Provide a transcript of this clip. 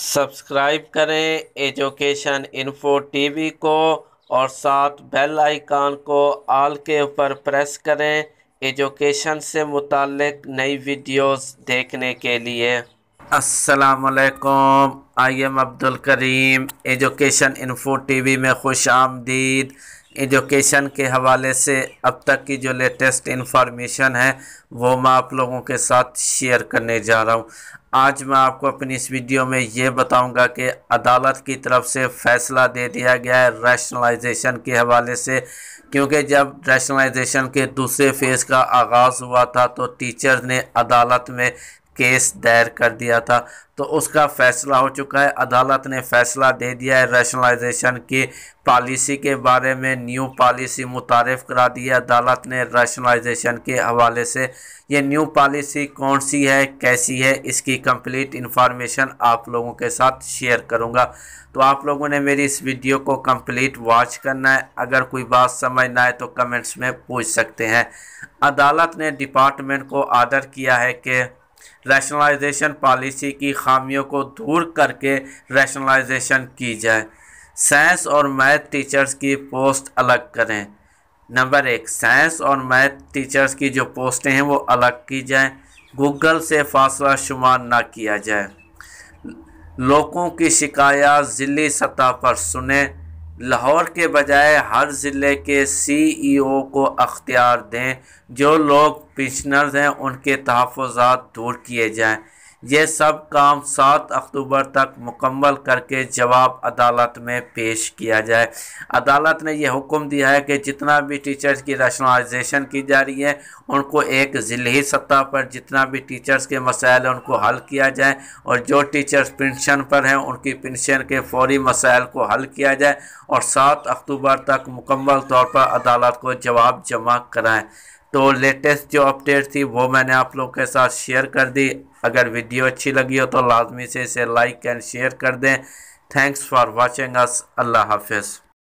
subscribe करें education info TV को और साथ बेल आइकान को आल के ऊपर प्रेस करें एजुकेशन से मुतक नई वीडियोस देखने के लिए असलकम I am Abdul Karim education info TV में खुश आमदीद एजुकेशन के हवाले से अब तक की जो लेटेस्ट इन्फॉर्मेशन है वो मैं आप लोगों के साथ शेयर करने जा रहा हूँ आज मैं आपको अपनी इस वीडियो में ये बताऊंगा कि अदालत की तरफ से फ़ैसला दे दिया गया है रैशनलाइजेशन के हवाले से क्योंकि जब रैशनलाइजेशन के दूसरे फेज़ का आगाज़ हुआ था तो टीचर ने अदालत में केस दायर कर दिया था तो उसका फैसला हो चुका है अदालत ने फैसला दे दिया है रैशनलाइजेशन की पॉलिसी के बारे में न्यू पॉलिसी मुतारफ़ करा दी है अदालत ने रैशनलाइजेशन के हवाले से ये न्यू पॉलिसी कौन सी है कैसी है इसकी कंप्लीट इन्फॉर्मेशन आप लोगों के साथ शेयर करूँगा तो आप लोगों ने मेरी इस वीडियो को कंप्लीट वॉच करना है अगर कोई बात समझ ना आए तो कमेंट्स में पूछ सकते हैं अदालत ने डिपार्टमेंट को आर्डर किया है कि रैशनलाइजेशन पॉलिसी की खामियों को दूर करके रैशनलाइजेशन की जाए साइंस और मैथ टीचर्स की पोस्ट अलग करें नंबर एक साइंस और मैथ टीचर्स की जो पोस्टें हैं वो अलग की जाए गूगल से फासला शुमार ना किया जाए लोगों की शिकायत ज़िली सतह पर सुने लाहौर के बजाय हर ज़िले के सीईओ e को अख्तियार दें जो लोग पिशनर्स हैं उनके तहफ़ात दूर किए जाएँ ये सब काम सात अक्टूबर तक मुकम्मल करके जवाब अदालत में पेश किया जाए अदालत ने यह हुक्म दिया है कि जितना भी टीचर्स की रैशनलाइजेशन की जा रही है उनको एक ज़िली सतह पर जितना भी टीचर्स के मसाइल हैं उनको हल किया जाए और जो टीचर्स पेंशन पर हैं उनकी पेंशन के फौरी मसाइल को हल किया जाए और सात अक्टूबर तक मुकम्मल तौर पर अदालत को जवाब जमा कराएँ तो लेटेस्ट जो अपडेट थी वो मैंने आप लोगों के साथ शेयर कर दी अगर वीडियो अच्छी लगी हो तो लाजमी से इसे लाइक एंड शेयर कर दें थैंक्स फॉर वॉचिंग अस अल्लाह हाफिज़